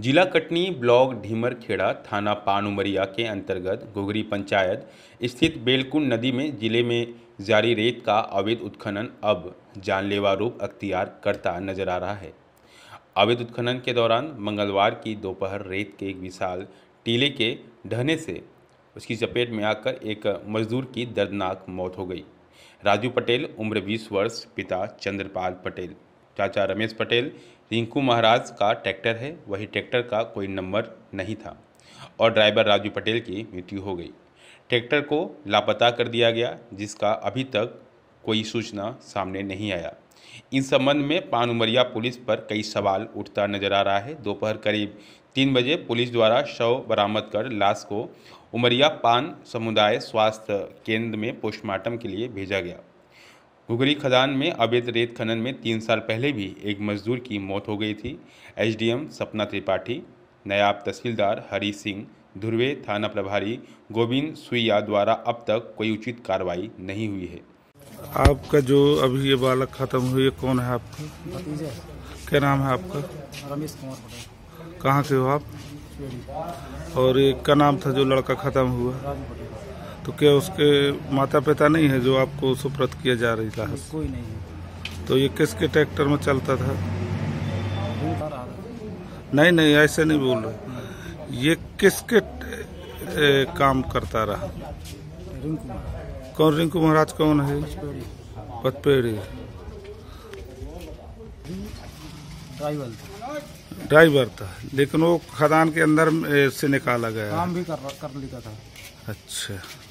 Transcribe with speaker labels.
Speaker 1: जिला कटनी ब्लॉक ढीमरखेड़ा थाना पानुमरिया के अंतर्गत घुघरी पंचायत स्थित बेलकुंड नदी में जिले में जारी रेत का अवैध उत्खनन अब जानलेवा रूप अख्तियार करता नजर आ रहा है अवैध उत्खनन के दौरान मंगलवार की दोपहर रेत के एक विशाल टीले के ढहने से उसकी चपेट में आकर एक मजदूर की दर्दनाक मौत हो गई राजू पटेल उम्र 20 वर्ष पिता चंद्रपाल पटेल चाचा रमेश पटेल रिंकू महाराज का ट्रैक्टर है वही ट्रैक्टर का कोई नंबर नहीं था और ड्राइवर राजू पटेल की मृत्यु हो गई ट्रैक्टर को लापता कर दिया गया जिसका अभी तक कोई सूचना सामने नहीं आया इस संबंध में पान उमरिया पुलिस पर कई सवाल उठता नजर आ रहा है दोपहर करीब तीन बजे पुलिस द्वारा शव बरामद कर लाश को उमरिया पान समुदाय स्वास्थ्य केंद्र में पोस्टमार्टम के लिए भेजा गया घुघरी खदान में अवैध रेत खनन में तीन साल पहले भी एक मजदूर की मौत हो गई थी एसडीएम सपना त्रिपाठी नायाब तहसीलदार हरी सिंह धुर्वे थाना प्रभारी गोविंद सुइया द्वारा अब तक कोई उचित कार्रवाई नहीं हुई है
Speaker 2: आपका जो अभी ये बालक खत्म हुई कौन है आपका क्या नाम है आपका रमेश कुमार कहाँ से हो आप और एक क्या नाम था जो लड़का खत्म हुआ तो क्या उसके माता पिता नहीं है जो आपको सुप्रत किया जा रही था कोई नहीं है तो ये किसके ट्रैक्टर में चलता था नहीं नहीं ऐसे नहीं बोल रहे हाँ। ये किसके ए, काम करता रहा कौन रिंकू महाराज कौन है पतपेड़ी ड्राइवर था ड्राइवर था लेकिन वो खदान के अंदर से निकाला गया काम भी कर, कर लिया था अच्छा